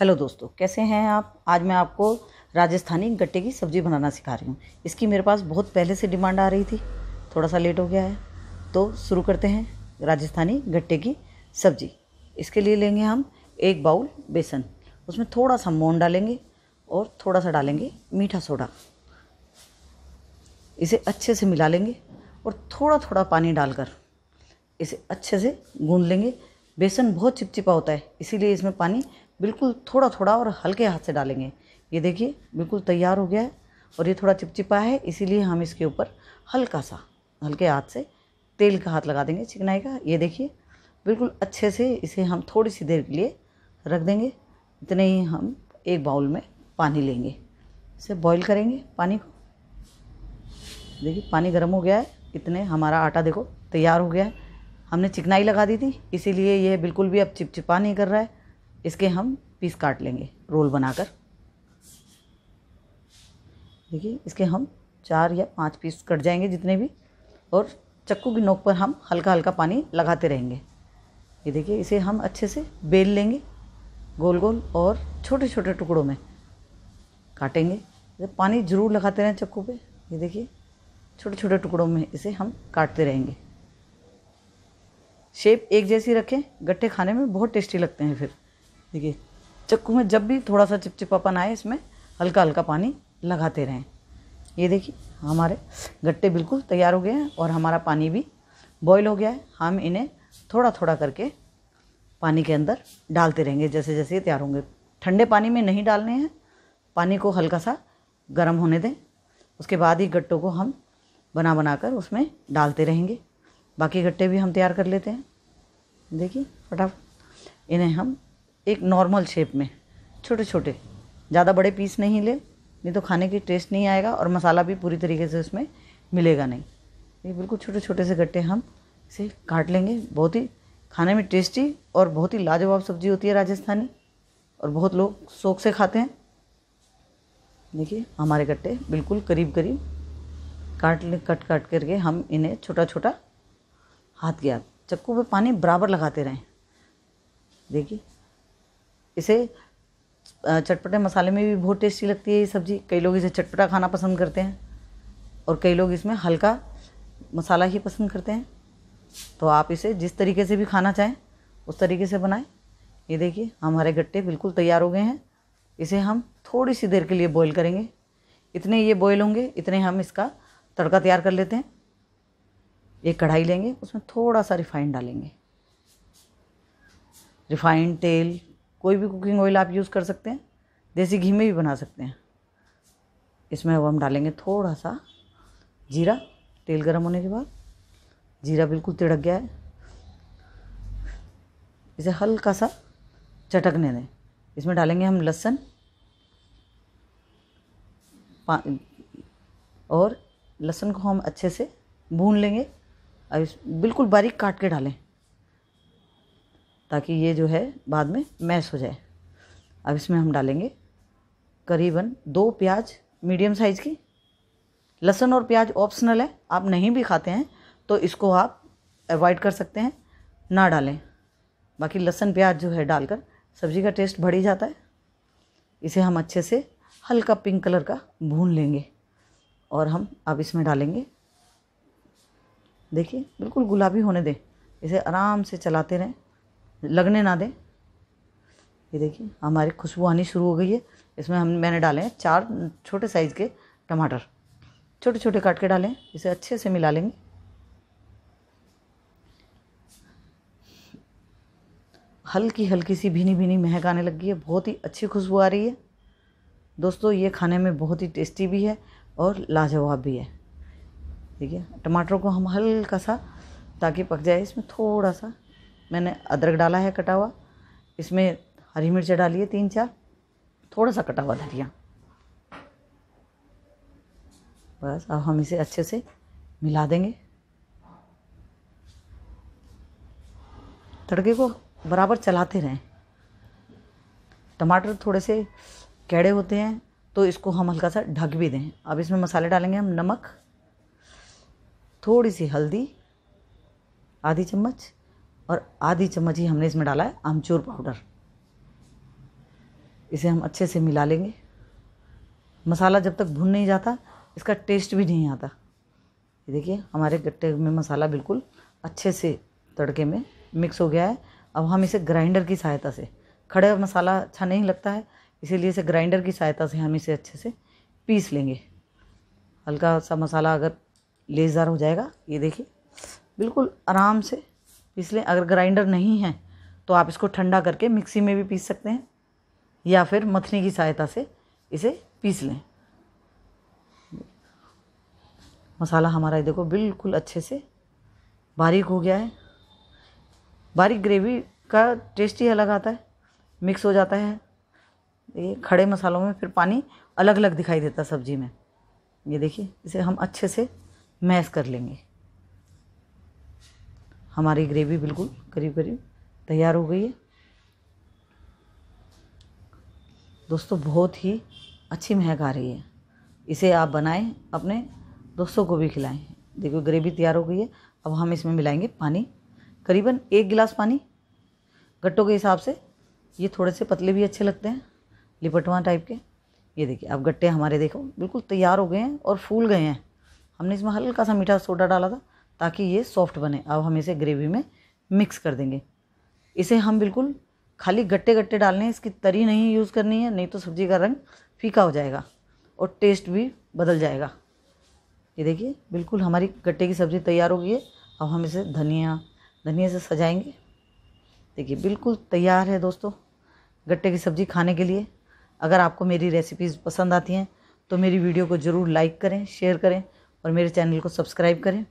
hello दोस्तों कैसे हैं आप आज मैं आपको राजस्थानी गट्टे की सब्ज़ी बनाना सिखा रही हूँ इसकी मेरे पास बहुत पहले से डिमांड आ रही थी थोड़ा सा लेट हो गया है तो शुरू करते हैं राजस्थानी गट्टे की सब्ज़ी इसके लिए लेंगे हम एक बाउल बेसन उसमें थोड़ा सा मोन डालेंगे और थोड़ा सा डालेंगे मीठा सोडा इसे अच्छे से मिला लेंगे और थोड़ा थोड़ा पानी डालकर इसे अच्छे से गूँध लेंगे बेसन बहुत चिपचिपा होता है इसीलिए इसमें पानी बिल्कुल थोड़ा थोड़ा और हल्के हाथ से डालेंगे ये देखिए बिल्कुल तैयार हो गया है और ये थोड़ा चिपचिपा है इसीलिए हम इसके ऊपर हल्का सा हल्के हाथ से तेल का हाथ लगा देंगे चिकनाई का ये देखिए बिल्कुल अच्छे से इसे हम थोड़ी सी देर के लिए रख देंगे इतने ही हम एक बाउल में पानी लेंगे इसे बॉईल करेंगे पानी को देखिए पानी गर्म हो गया है इतने हमारा आटा देखो तैयार हो गया है हमने चिकनाई लगा दी थी इसीलिए यह बिल्कुल भी अब चिपचिपा नहीं कर रहा है इसके हम पीस काट लेंगे रोल बनाकर देखिए इसके हम चार या पांच पीस कट जाएंगे जितने भी और चक्कू की नोक पर हम हल्का हल्का पानी लगाते रहेंगे ये देखिए इसे हम अच्छे से बेल लेंगे गोल गोल और छोटे छोटे टुकड़ों में काटेंगे पानी ज़रूर लगाते रहें चक्कू पे ये देखिए छोटे छोटे टुकड़ों में इसे हम काटते रहेंगे शेप एक जैसी रखें गट्ठे खाने में बहुत टेस्टी लगते हैं फिर देखिए चक्कू में जब भी थोड़ा सा चिपचिपापन आए इसमें हल्का हल्का पानी लगाते रहें ये देखिए हमारे गट्टे बिल्कुल तैयार हो गए हैं और हमारा पानी भी बॉईल हो गया है हम इन्हें थोड़ा थोड़ा करके पानी के अंदर डालते रहेंगे जैसे जैसे ये तैयार होंगे ठंडे पानी में नहीं डालने हैं पानी को हल्का सा गर्म होने दें उसके बाद ही गट्टों को हम बना बना कर उसमें डालते रहेंगे बाकी गट्टे भी हम तैयार कर लेते हैं देखिए फटाफट इन्हें हम एक नॉर्मल शेप में छोटे छोटे ज़्यादा बड़े पीस नहीं ले नहीं तो खाने की टेस्ट नहीं आएगा और मसाला भी पूरी तरीके से उसमें मिलेगा नहीं ये बिल्कुल छोटे छोटे से गट्टे हम इसे काट लेंगे बहुत ही खाने में टेस्टी और बहुत ही लाजवाब सब्ज़ी होती है राजस्थानी और बहुत लोग शौक से खाते हैं देखिए हमारे गट्टे बिल्कुल करीब करीब काट ले कट काट करके हम इन्हें छोटा छोटा हाथ गया चक्कू पे पानी बराबर लगाते रहें देखिए इसे चटपटे मसाले में भी बहुत टेस्टी लगती है ये सब्ज़ी कई लोग इसे चटपटा खाना पसंद करते हैं और कई लोग इसमें हल्का मसाला ही पसंद करते हैं तो आप इसे जिस तरीके से भी खाना चाहें उस तरीके से बनाएं ये देखिए हमारे गट्टे बिल्कुल तैयार हो गए हैं इसे हम थोड़ी सी देर के लिए बॉईल करेंगे इतने ये बॉईल होंगे इतने हम इसका तड़का तैयार कर लेते हैं एक कढ़ाई लेंगे उसमें थोड़ा सा रिफाइंड डालेंगे रिफाइंड तेल कोई भी कुकिंग ऑयल आप यूज़ कर सकते हैं देसी घी में भी बना सकते हैं इसमें अब हम डालेंगे थोड़ा सा जीरा तेल गर्म होने के बाद जीरा बिल्कुल तिड़क गया है इसे हल्का सा चटकने दें इसमें डालेंगे हम लहसुन और लहसुन को हम अच्छे से भून लेंगे अब इस बिल्कुल बारीक काट के डालें ताकि ये जो है बाद में मैश हो जाए अब इसमें हम डालेंगे करीबन दो प्याज मीडियम साइज़ की लहसुन और प्याज ऑप्शनल है आप नहीं भी खाते हैं तो इसको आप अवॉइड कर सकते हैं ना डालें बाकी लहसुन प्याज जो है डालकर सब्ज़ी का टेस्ट बढ़ ही जाता है इसे हम अच्छे से हल्का पिंक कलर का भून लेंगे और हम अब इसमें डालेंगे देखिए बिल्कुल गुलाबी होने दें इसे आराम से चलाते रहें लगने ना दें ये देखिए हमारी खुशबू आनी शुरू हो गई है इसमें हम मैंने डाले हैं चार छोटे साइज़ के टमाटर छोटे छोटे काट के डालें इसे अच्छे से मिला लेंगे हल्की हल्की सी भीनी भीनी महक आने लगी है बहुत ही अच्छी खुशबू आ रही है दोस्तों ये खाने में बहुत ही टेस्टी भी है और लाजवाब भी है ठीक है टमाटरों को हम हल्का सा ताकि पक जाए इसमें थोड़ा सा मैंने अदरक डाला है कटा हुआ इसमें हरी मिर्च डाली है तीन चार थोड़ा सा कटा हुआ धनिया बस अब हम इसे अच्छे से मिला देंगे तड़के को बराबर चलाते रहें टमाटर थोड़े से कैड़े होते हैं तो इसको हम हल्का सा ढक भी दें अब इसमें मसाले डालेंगे हम नमक थोड़ी सी हल्दी आधी चम्मच और आधी चम्मच ही हमने इसमें डाला है आमचूर पाउडर इसे हम अच्छे से मिला लेंगे मसाला जब तक भुन नहीं जाता इसका टेस्ट भी नहीं आता ये देखिए हमारे गट्टे में मसाला बिल्कुल अच्छे से तड़के में मिक्स हो गया है अब हम इसे ग्राइंडर की सहायता से खड़े मसाला अच्छा नहीं लगता है इसीलिए इसे ग्राइंडर की सहायता से हम इसे अच्छे से पीस लेंगे हल्का सा मसाला अगर लेजार हो जाएगा ये देखिए बिल्कुल आराम से इसलिए अगर ग्राइंडर नहीं है तो आप इसको ठंडा करके मिक्सी में भी पीस सकते हैं या फिर मथनी की सहायता से इसे पीस लें मसाला हमारा देखो बिल्कुल अच्छे से बारीक हो गया है बारीक ग्रेवी का टेस्ट ही अलग आता है मिक्स हो जाता है ये खड़े मसालों में फिर पानी अलग अलग दिखाई देता है सब्जी में ये देखिए इसे हम अच्छे से मैश कर लेंगे हमारी ग्रेवी बिल्कुल करीब करीब तैयार हो गई है दोस्तों बहुत ही अच्छी महक आ रही है इसे आप बनाएं अपने दोस्तों को भी खिलाएं देखो ग्रेवी तैयार हो गई है अब हम इसमें मिलाएंगे पानी करीबन एक गिलास पानी गट्टों के हिसाब से ये थोड़े से पतले भी अच्छे लगते हैं लिपटवा टाइप के ये देखिए अब गट्टे हमारे देखो बिल्कुल तैयार हो गए हैं और फूल गए हैं हमने इसमें हल्का सा मीठा सोडा डाला था ताकि ये सॉफ्ट बने अब हम इसे ग्रेवी में मिक्स कर देंगे इसे हम बिल्कुल खाली गट्टे गट्टे डालने इसकी तरी नहीं यूज़ करनी है नहीं तो सब्ज़ी का रंग फीका हो जाएगा और टेस्ट भी बदल जाएगा ये देखिए बिल्कुल हमारी गट्टे की सब्ज़ी तैयार हो गई है अब हम इसे धनिया धनिया से सजाएंगे देखिए बिल्कुल तैयार है दोस्तों गट्टे की सब्ज़ी खाने के लिए अगर आपको मेरी रेसिपीज़ पसंद आती हैं तो मेरी वीडियो को ज़रूर लाइक करें शेयर करें और मेरे चैनल को सब्सक्राइब करें